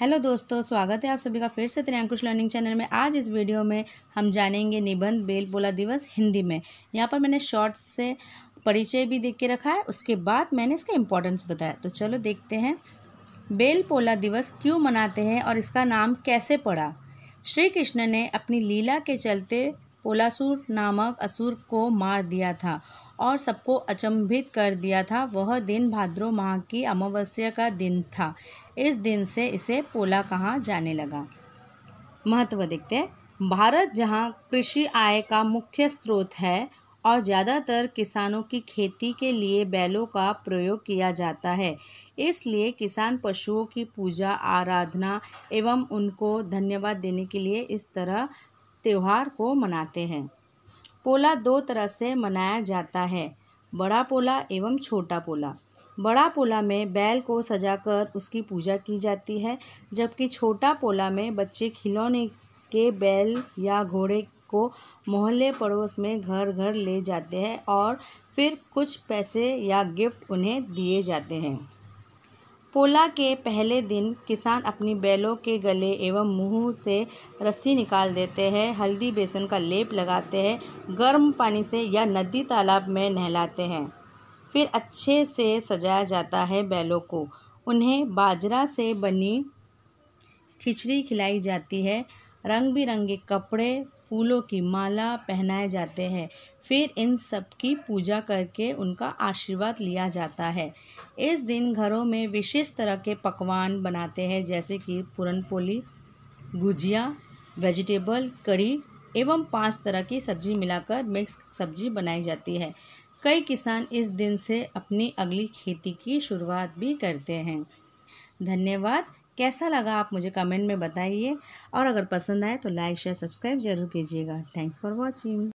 hello दोस्तों स्वागत है आप सभी का फिर से त्रियांकुश लर्निंग चैनल में आज इस वीडियो में हम जानेंगे निबंध बेल बोला दिवस हिंदी में यहाँ पर मैंने शॉर्ट्स से परिचय भी देख के रखा है उसके बाद मैंने इसका इम्पोर्टेंस बताया तो चलो देखते हैं बेल पोला दिवस क्यों मनाते हैं और इसका नाम कैसे पड़ा श्री कृष्ण ने अपनी लीला के चलते पोलासुर नामक असुर को मार दिया था और सबको अचंभित कर दिया था वह दिन भाद्रो माह की अमावस्या का दिन था इस दिन से इसे पोला कहा जाने लगा महत्व देखते हैं भारत जहाँ कृषि आय का मुख्य स्रोत है और ज़्यादातर किसानों की खेती के लिए बैलों का प्रयोग किया जाता है इसलिए किसान पशुओं की पूजा आराधना एवं उनको धन्यवाद देने के लिए इस तरह त्यौहार को मनाते हैं पोला दो तरह से मनाया जाता है बड़ा पोला एवं छोटा पोला बड़ा पोला में बैल को सजाकर उसकी पूजा की जाती है जबकि छोटा पोला में बच्चे खिलौने के बैल या घोड़े को मोहल्ले पड़ोस में घर घर ले जाते हैं और फिर कुछ पैसे या गिफ्ट उन्हें दिए जाते हैं पोला के पहले दिन किसान अपनी बैलों के गले एवं मुंह से रस्सी निकाल देते हैं हल्दी बेसन का लेप लगाते हैं गर्म पानी से या नदी तालाब में नहलाते हैं फिर अच्छे से सजाया जाता है बैलों को उन्हें बाजरा से बनी खिचड़ी खिलाई जाती है रंग बिरंगे कपड़े फूलों की माला पहनाए जाते हैं फिर इन सब की पूजा करके उनका आशीर्वाद लिया जाता है इस दिन घरों में विशेष तरह के पकवान बनाते हैं जैसे कि पूरनपोली गुजिया वेजिटेबल कड़ी एवं पांच तरह की सब्जी मिलाकर मिक्स सब्जी बनाई जाती है कई किसान इस दिन से अपनी अगली खेती की शुरुआत भी करते हैं धन्यवाद कैसा लगा आप मुझे कमेंट में बताइए और अगर पसंद आए तो लाइक शेयर सब्सक्राइब जरूर कीजिएगा थैंक्स फॉर वॉचिंग